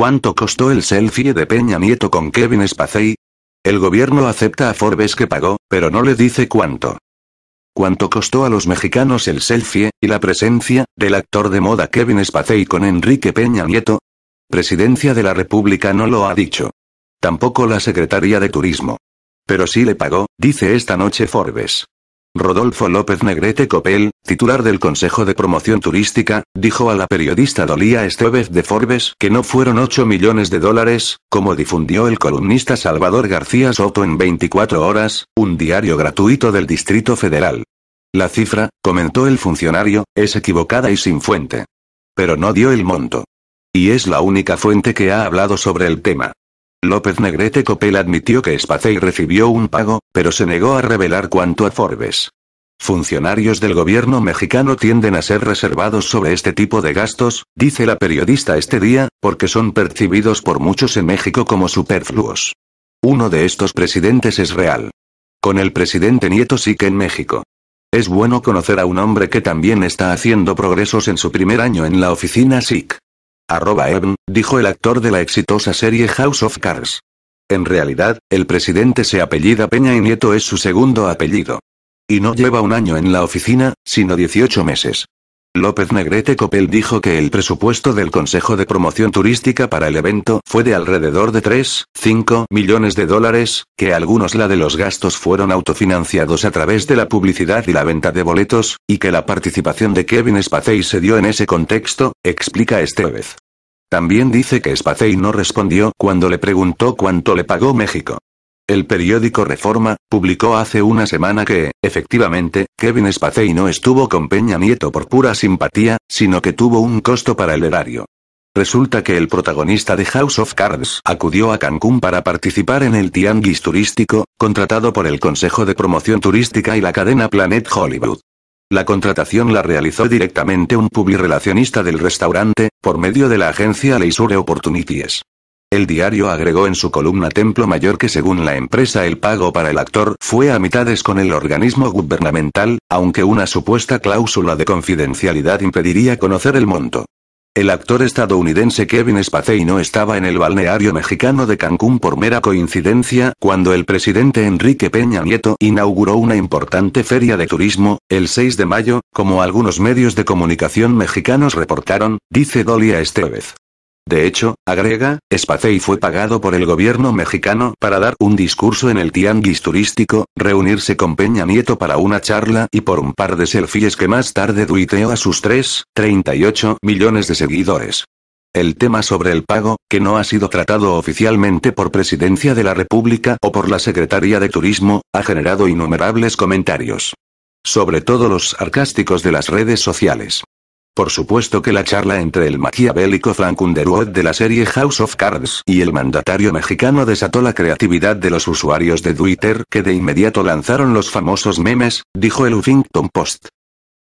¿Cuánto costó el selfie de Peña Nieto con Kevin Spacey? El gobierno acepta a Forbes que pagó, pero no le dice cuánto. ¿Cuánto costó a los mexicanos el selfie, y la presencia, del actor de moda Kevin Spacey con Enrique Peña Nieto? Presidencia de la República no lo ha dicho. Tampoco la Secretaría de Turismo. Pero sí le pagó, dice esta noche Forbes. Rodolfo López Negrete Copel, titular del Consejo de Promoción Turística, dijo a la periodista Dolía Estevez de Forbes que no fueron 8 millones de dólares, como difundió el columnista Salvador García Soto en 24 horas, un diario gratuito del Distrito Federal. La cifra, comentó el funcionario, es equivocada y sin fuente. Pero no dio el monto. Y es la única fuente que ha hablado sobre el tema. López Negrete Copel admitió que Spacey recibió un pago, pero se negó a revelar cuánto a Forbes. Funcionarios del gobierno mexicano tienden a ser reservados sobre este tipo de gastos, dice la periodista este día, porque son percibidos por muchos en México como superfluos. Uno de estos presidentes es real. Con el presidente Nieto sí en México. Es bueno conocer a un hombre que también está haciendo progresos en su primer año en la oficina SIC. Arroba Eben, dijo el actor de la exitosa serie House of Cards. En realidad, el presidente se apellida Peña y Nieto es su segundo apellido. Y no lleva un año en la oficina, sino 18 meses. López Negrete Copel dijo que el presupuesto del Consejo de Promoción Turística para el evento fue de alrededor de 3,5 millones de dólares, que algunos la de los gastos fueron autofinanciados a través de la publicidad y la venta de boletos, y que la participación de Kevin Spacey se dio en ese contexto, explica Estevez. También dice que Spacey no respondió cuando le preguntó cuánto le pagó México. El periódico Reforma, publicó hace una semana que, efectivamente, Kevin Spacey no estuvo con Peña Nieto por pura simpatía, sino que tuvo un costo para el erario. Resulta que el protagonista de House of Cards acudió a Cancún para participar en el tianguis turístico, contratado por el Consejo de Promoción Turística y la cadena Planet Hollywood. La contratación la realizó directamente un relacionista del restaurante, por medio de la agencia Leisure Opportunities. El diario agregó en su columna Templo Mayor que según la empresa el pago para el actor fue a mitades con el organismo gubernamental, aunque una supuesta cláusula de confidencialidad impediría conocer el monto. El actor estadounidense Kevin Spacey no estaba en el balneario mexicano de Cancún por mera coincidencia cuando el presidente Enrique Peña Nieto inauguró una importante feria de turismo, el 6 de mayo, como algunos medios de comunicación mexicanos reportaron, dice Dolia Estevez. De hecho, agrega, Spacey fue pagado por el gobierno mexicano para dar un discurso en el tianguis turístico, reunirse con Peña Nieto para una charla y por un par de selfies que más tarde duiteó a sus 3,38 millones de seguidores. El tema sobre el pago, que no ha sido tratado oficialmente por Presidencia de la República o por la Secretaría de Turismo, ha generado innumerables comentarios. Sobre todo los sarcásticos de las redes sociales. Por supuesto que la charla entre el maquiavélico Frank Underwood de la serie House of Cards y el mandatario mexicano desató la creatividad de los usuarios de Twitter que de inmediato lanzaron los famosos memes, dijo el Huffington Post.